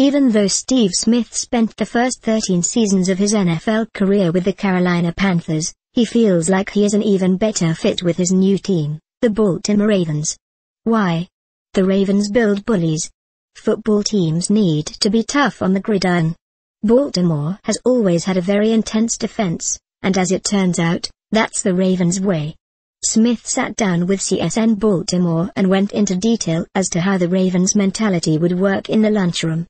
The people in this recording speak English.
Even though Steve Smith spent the first 13 seasons of his NFL career with the Carolina Panthers, he feels like he is an even better fit with his new team, the Baltimore Ravens. Why? The Ravens build bullies. Football teams need to be tough on the gridiron. Baltimore has always had a very intense defense, and as it turns out, that's the Ravens' way. Smith sat down with CSN Baltimore and went into detail as to how the Ravens' mentality would work in the lunchroom.